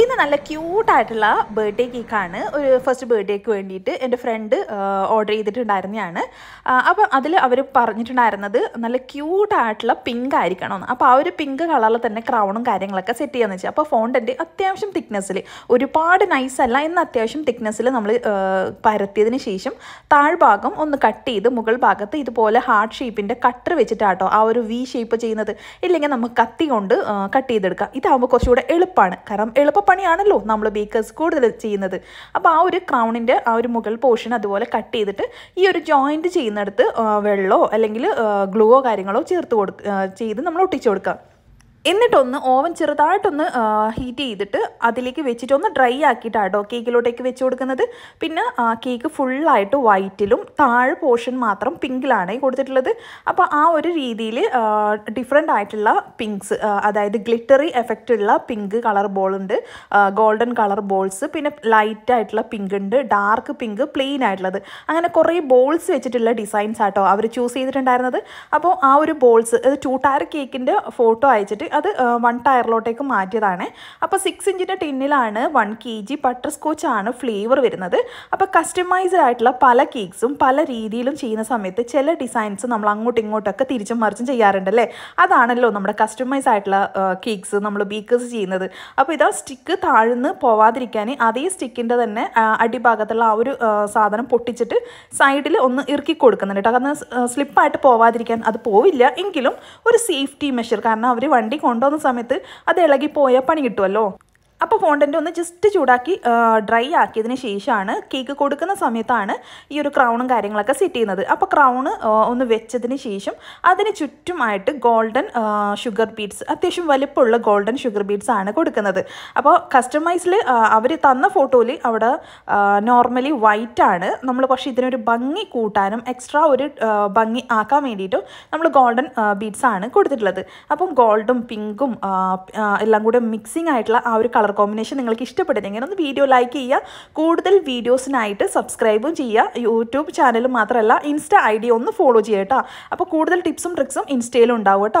ഇന്ന് നല്ല ക്യൂട്ടായിട്ടുള്ള ബർത്ത്ഡേ കേക്കാണ് ഒരു ഫസ്റ്റ് ബർത്ത്ഡേക്ക് വേണ്ടിയിട്ട് എൻ്റെ ഫ്രണ്ട് ഓർഡർ ചെയ്തിട്ടുണ്ടായിരുന്നതാണ് അപ്പം അതിൽ അവർ പറഞ്ഞിട്ടുണ്ടായിരുന്നത് നല്ല ക്യൂട്ടായിട്ടുള്ള പിങ്ക് ആയിരിക്കണം അപ്പോൾ ആ ഒരു പിങ്ക് കളറിൽ തന്നെ ക്രൗണും കാര്യങ്ങളൊക്കെ സെറ്റ് ചെയ്യാന്ന് വെച്ചാൽ അപ്പോൾ ഫോണ്ടൻ്റ് അത്യാവശ്യം തിക്നെസ്സിൽ ഒരുപാട് നൈസ് അല്ല എന്ന അത്യാവശ്യം തിക്നെസ്സിൽ നമ്മൾ പരത്തിയതിന് ശേഷം താഴ്ഭാഗം ഒന്ന് കട്ട് ചെയ്ത് മുകൾ ഭാഗത്ത് ഇതുപോലെ ഹാർട്ട് ഷേപ്പിൻ്റെ കട്ടർ വെച്ചിട്ടാട്ടോ ആ ഒരു വി ഷേപ്പ് ചെയ്യുന്നത് ഇല്ലെങ്കിൽ നമുക്ക് കത്തി കൊണ്ട് കട്ട് ചെയ്തെടുക്കാം ഇതാകുമ്പോൾ കുറച്ചുകൂടെ എളുപ്പമാണ് കാരണം എളുപ്പം പണിയാണല്ലോ നമ്മൾ ബേക്കേഴ്സ് കൂടുതൽ ചെയ്യുന്നത് അപ്പോൾ ആ ഒരു ക്രൗണിൻ്റെ ആ ഒരു മുകൾ പോർഷൻ അതുപോലെ കട്ട് ചെയ്തിട്ട് ഈ ഒരു ജോയിൻറ്റ് ചെയ്യുന്നിടത്ത് വെള്ളമോ അല്ലെങ്കിൽ ഗ്ലൂവോ കാര്യങ്ങളോ ചേർത്ത് കൊടുക്കുക ചെയ്ത് നമ്മൾ ഒട്ടിച്ചു കൊടുക്കുക എന്നിട്ടൊന്ന് ഓവൻ ചെറുതായിട്ടൊന്ന് ഹീറ്റ് ചെയ്തിട്ട് അതിലേക്ക് വെച്ചിട്ട് ഒന്ന് ഡ്രൈ ആക്കിയിട്ടാണ് കേട്ടോ കേക്കിലോട്ടേക്ക് വെച്ച് കൊടുക്കുന്നത് പിന്നെ കേക്ക് ഫുള്ളായിട്ട് വൈറ്റിലും താഴെ പോർഷൻ മാത്രം പിങ്കിലാണ് കൊടുത്തിട്ടുള്ളത് അപ്പോൾ ആ ഒരു രീതിയിൽ ഡിഫറെൻ്റ് ആയിട്ടുള്ള പിങ്ക്സ് അതായത് ഗ്ലിറ്ററി എഫക്റ്റ് ഉള്ള പിങ്ക് കളർ ബോൾ ഉണ്ട് ഗോൾഡൻ കളർ ബോൾസ് പിന്നെ ലൈറ്റ് ആയിട്ടുള്ള പിങ്ക് ഉണ്ട് ഡാർക്ക് പിങ്ക് പ്ലെയിൻ ആയിട്ടുള്ളത് അങ്ങനെ കുറേ ബോൾസ് വെച്ചിട്ടുള്ള ഡിസൈൻസ് ആട്ടോ അവർ ചൂസ് ചെയ്തിട്ടുണ്ടായിരുന്നത് അപ്പോൾ ആ ഒരു ബോൾസ് ടയർ കേക്കിൻ്റെ ഫോട്ടോ അയച്ചിട്ട് അത് വൺ ടയറിലോട്ടേക്ക് മാറ്റിയതാണ് അപ്പോൾ സിക്സ് ഇഞ്ചിൻ്റെ ടിന്നിലാണ് വൺ കെ ജി ബട്ടർ സ്കോച്ചാണ് ഫ്ലേവർ വരുന്നത് അപ്പോൾ കസ്റ്റമൈസ്ഡ് ആയിട്ടുള്ള പല കേക്ക്സും പല രീതിയിലും ചെയ്യുന്ന സമയത്ത് ചില ഡിസൈൻസ് നമ്മൾ അങ്ങോട്ടും ഇങ്ങോട്ടൊക്കെ തിരിച്ചും മറിച്ചും ചെയ്യാറുണ്ടല്ലേ അതാണല്ലോ നമ്മുടെ കസ്റ്റമൈസ് ആയിട്ടുള്ള കേക്ക്സ് നമ്മൾ ബീക്കേഴ്സ് ചെയ്യുന്നത് അപ്പോൾ ഇതാ സ്റ്റിക്ക് താഴ്ന്ന് പോവാതിരിക്കാൻ അതേ സ്റ്റിക്കിൻ്റെ തന്നെ അടിഭാഗത്തുള്ള ആ ഒരു സാധനം പൊട്ടിച്ചിട്ട് സൈഡിൽ ഒന്ന് ഇറുക്കി കൊടുക്കുന്നുണ്ട് കേട്ടോ കാരണം സ്ലിപ്പായിട്ട് പോവാതിരിക്കാൻ അത് പോവില്ല എങ്കിലും ഒരു സേഫ്റ്റി മെഷർ കാരണം അവർ വണ്ടി കൊണ്ടുവന്ന സമയത്ത് അത് ഇളകിപ്പോയാൽ പണി കിട്ടുമല്ലോ അപ്പോൾ ഫോണ്ടൻ്റ് ഒന്ന് ജസ്റ്റ് ചൂടാക്കി ഡ്രൈ ആക്കിയതിന് ശേഷമാണ് കേക്ക് കൊടുക്കുന്ന സമയത്താണ് ഈ ഒരു ക്രൗണും കാര്യങ്ങളൊക്കെ സെറ്റ് ചെയ്യുന്നത് അപ്പോൾ ക്രൗണ് ഒന്ന് വെച്ചതിന് ശേഷം അതിന് ചുറ്റുമായിട്ട് ഗോൾഡൻ ഷുഗർ ബീഡ്സ് അത്യാവശ്യം വലിപ്പമുള്ള ഗോൾഡൻ ഷുഗർ ബീഡ്സ് ആണ് കൊടുക്കുന്നത് അപ്പോൾ കസ്റ്റമൈസിൽ അവർ തന്ന ഫോട്ടോയിൽ അവിടെ നോർമലി വൈറ്റ് ആണ് നമ്മൾ പക്ഷേ ഇതിനൊരു ഭംഗി കൂട്ടാനും എക്സ്ട്രാ ഒരു ഭംഗി ആക്കാൻ വേണ്ടിയിട്ടും നമ്മൾ ഗോൾഡൻ ബീഡ്സ് ആണ് കൊടുത്തിട്ടുള്ളത് അപ്പം ഗോൾഡും പിങ്കും എല്ലാം കൂടെ മിക്സിംഗ് ആയിട്ടുള്ള ആ ഒരു കളർ കോമ്പിനേഷൻ നിങ്ങൾക്ക് ഇഷ്ടപ്പെടുന്നെങ്കിൽ ഒന്ന് വീഡിയോ ലൈക്ക് ചെയ്യുക കൂടുതൽ വീഡിയോസിനായിട്ട് സബ്സ്ക്രൈബും ചെയ്യുക യൂട്യൂബ് ചാനൽ മാത്രമല്ല ഇൻസ്റ്റ ഐ ഡി ഒന്ന് ഫോളോ ചെയ്യുക കേട്ടോ അപ്പോൾ കൂടുതൽ ടിപ്സും ട്രിക്സും ഇൻസ്റ്റയിലും ഉണ്ടാവും കേട്ടോ